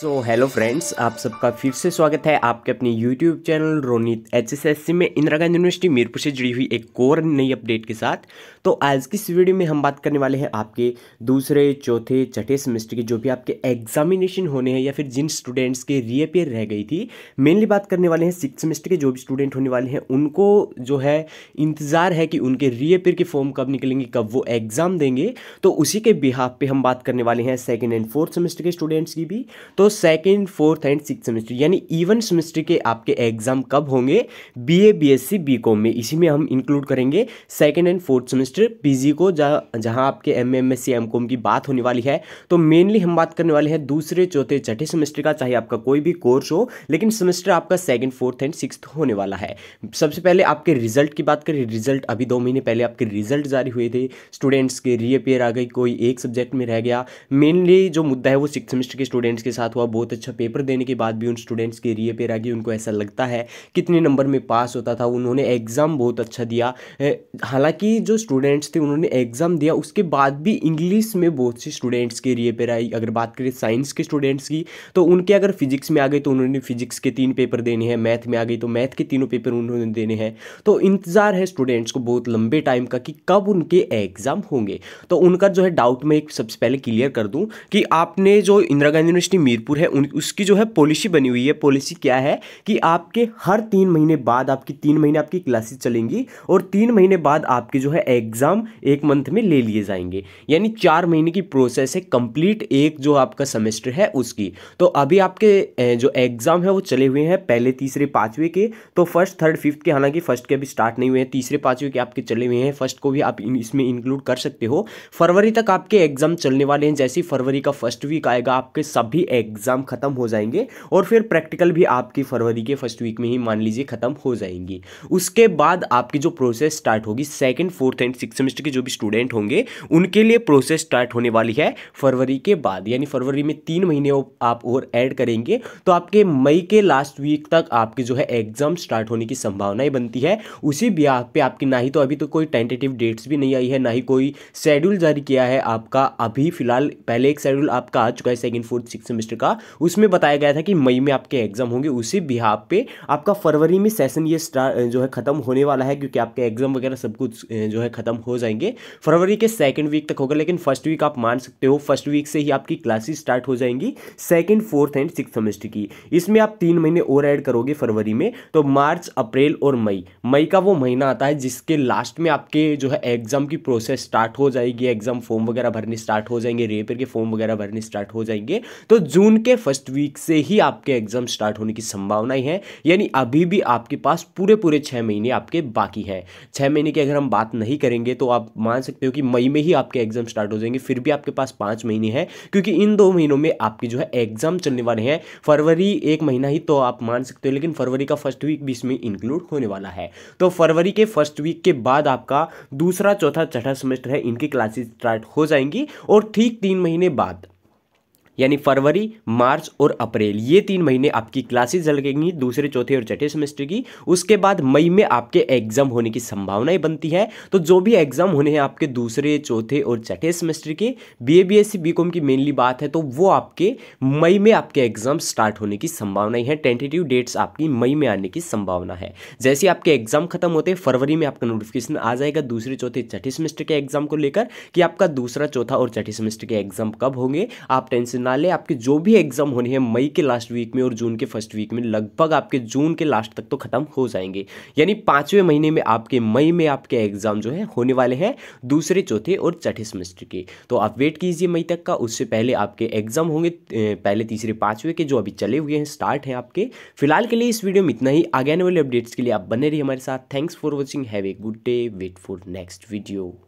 so hello friends आप सबका फिर से स्वागत है आपके अपने यूट्यूब चैनल रोनित एचएसएससी में इंदिरा गांधी यूनिवर्सिटी मीरपुर से जुड़ी हुई एक और नई अपडेट के साथ तो आज की इस वीडियो में हम बात करने वाले हैं आपके दूसरे चौथे छठे सेमेस्टर के जो भी आपके एग्जामिनेशन होने हैं या फिर जिन स्टूडेंट्स के रीअपेयर रह गई थी मेनली बात करने वाले हैं सिक्स सेमेस्टर के जो भी स्टूडेंट होने वाले हैं उनको जो है इंतज़ार है कि उनके रीअपेयर के फॉर्म कब निकलेंगे कब वो एग्ज़ाम देंगे तो उसी के बिहाफ पर हम बात करने वाले हैं सेकेंड एंड फोर्थ सेमेस्टर के स्टूडेंट्स की भी तो second fourth and six semester यानी इवन सेमेस्टर के आपके एग्जाम कब होंगे B A B S C B com में इसी में हम इंक्लूड करेंगे second and fourth semester P G को जहाँ आपके M M S C M com की बात होने वाली है तो मेनली हम बात करने वाले हैं दूसरे चौथे छठे सेमेस्टर का चाहे आपका कोई भी कोर्स हो लेकिन सेमेस्टर आपका सेकेंड फोर्थ एंड सिक्स होने वाला है सबसे पहले आपके रिजल्ट की बात करें रिजल्ट अभी दो महीने पहले आपके रिजल्ट जारी हुए थे स्टूडेंट्स के रीअपेयर आ गई कोई एक सब्जेक्ट में रह गया मेनली जो मुद्दा है वो सिक्स सेमेस्टर के स्टूडेंट्स के साथ तो बहुत अच्छा पेपर देने के बाद भी उन स्टूडेंट्स की पर आ गई उनको ऐसा लगता है कितने नंबर में पास होता था उन्होंने एग्ज़ाम बहुत अच्छा दिया हालांकि जो स्टूडेंट्स थे उन्होंने एग्ज़ाम दिया उसके बाद भी इंग्लिश में बहुत से स्टूडेंट्स की रीअपेयर आई अगर बात करें साइंस के स्टूडेंट्स की तो उनके अगर फिजिक्स में आ गए तो उन्होंने फिजिक्स के तीन पेपर देने हैं मैथ में आ गई तो मैथ के तीनों पेपर उन्होंने देने हैं तो इंतज़ार है स्टूडेंट्स को बहुत लंबे टाइम का कि कब उनके एग्ज़ाम होंगे तो उनका जो है डाउट मैं सबसे पहले क्लियर कर दूँ कि आपने जो इंदिरा गांधी यूनिवर्सिटी मीरपुर मणिपुर है उसकी जो है पॉलिसी बनी हुई है पॉलिसी क्या है कि आपके हर तीन महीने बाद आपकी तीन महीने आपकी क्लासेस चलेंगी और तीन महीने बाद आपके जो है एग्ज़ाम एक मंथ में ले लिए जाएंगे यानी चार महीने की प्रोसेस है कंप्लीट एक जो आपका सेमेस्टर है उसकी तो अभी आपके जो एग्ज़ाम है वो चले हुए हैं पहले तीसरे पांचवें के तो फर्स्ट थर्ड फिफ्थ के हालांकि फर्स्ट के अभी स्टार्ट नहीं हुए हैं तीसरे पांचवें के आपके चले हुए हैं फर्स्ट को भी आप इन, इसमें इंक्लूड कर सकते हो फरवरी तक आपके एग्ज़ाम चलने वाले हैं जैसे फरवरी का फर्स्ट वीक आएगा आपके सभी एग्जाम एग्ज़ाम ख़त्म हो जाएंगे और फिर प्रैक्टिकल भी आपकी फरवरी के फर्स्ट वीक में ही मान लीजिए ख़त्म हो जाएंगी उसके बाद आपकी जो प्रोसेस स्टार्ट होगी second fourth and six semester के जो भी स्टूडेंट होंगे उनके लिए प्रोसेस स्टार्ट होने वाली है फरवरी के बाद यानी फरवरी में तीन महीने आप और ऐड करेंगे तो आपके मई के लास्ट वीक तक आपके जो है एग्ज़ाम स्टार्ट होने की संभावनाएं बनती है उसी ब्याह पे आपकी ना ही तो अभी तो कोई टेंटेटिव डेट्स भी नहीं आई है ना ही कोई शेड्यूल जारी किया है आपका अभी फिलहाल पहले एक शेड्यूल आपका आ चुका है सेकेंड फोर्थ सिक्स सेमेस्टर का उसमें बताया गया था कि मई में आपके एग्जाम होंगे उसी बिहार पे आपका फरवरी में सेशन ये जो है ख़त्म होने वाला है क्योंकि आपके एग्जाम वगैरह सब कुछ जो है ख़त्म हो जाएंगे फरवरी के सेकेंड वीक तक होगा लेकिन फर्स्ट वीक आप मान सकते हो फर्स्ट वीक से ही आपकी क्लासेस स्टार्ट हो जाएंगी second fourth and six semester की इसमें आप तीन महीने और ऐड करोगे फरवरी में तो मार्च अप्रैल और मई मई का वो महीना आता है जिसके लास्ट में आपके जो है एग्ज़ाम की प्रोसेस स्टार्ट हो जाएगी एग्ज़ाम फॉर्म वगैरह भरने स्टार्ट हो जाएंगे रेपर के फॉर्म वगैरह भरने स्टार्ट हो जाएंगे तो जून जून के फर्स्ट वीक से ही आपके एग्जाम स्टार्ट होने की संभावनाएं हैं यानी अभी भी आपके पास पूरे पूरे छः महीने आपके बाकी है छः महीने की अगर हम बात नहीं करेंगे तो आप मान सकते हो कि मई में ही आपके एग्जाम स्टार्ट हो जाएंगे फिर भी आपके पास पाँच महीने हैं क्योंकि इन दो महीनों में आपके जो है एग्जाम चलने वाले हैं फरवरी एक महीना ही तो आप मान सकते हो लेकिन फरवरी का फर्स्ट वीक भी इसमें इंक्लूड होने वाला है तो फरवरी के फर्स्ट वीक के बाद आपका दूसरा चौथा छठा सेमेस्टर है इनकी क्लासेस स्टार्ट हो जाएंगी और ठीक तीन महीने बाद यानी फरवरी मार्च और अप्रैल ये तीन महीने आपकी क्लासेज लगेंगी दूसरे चौथे और छठे सेमेस्टर की उसके बाद मई में आपके एग्जाम होने की संभावनाएं बनती है तो जो भी एग्जाम होने हैं आपके दूसरे चौथे और छठे सेमेस्टर के B A B S C B com की मेनली बात है तो वो आपके मई में आपके एग्जाम स्टार्ट होने की संभावनाएं हैं टेंटेटिव डेट्स आपकी मई में आने की संभावना है जैसे आपके एग्जाम खत्म होते फरवरी में आपका नोटिफिकेशन आ जाएगा दूसरे चौथे छठे सेमेस्टर के एग्जाम को लेकर कि आपका दूसरा चौथा और छठे सेमेस्टर के एग्जाम कब होंगे आप टेंशन फिनाले आपके जो भी एग्ज़ाम होने हैं मई के लास्ट वीक में और जून के फर्स्ट वीक में लगभग आपके जून के लास्ट तक तो ख़त्म हो जाएंगे यानी पांचवें महीने में आपके मई में आपके एग्ज़ाम जो है होने वाले हैं दूसरे चौथे और छठे सेमेस्टर के तो आप वेट कीजिए मई तक का उससे पहले आपके एग्ज़ाम होंगे पहले तीसरे पांचवें के जो अभी चले हुए हैं स्टार्ट हैं आपके फिलहाल के लिए इस वीडियो में इतना ही आगे आने वाले अपडेट्स के लिए आप बने रहिए हमारे साथ thanks for watching have a good day wait for next video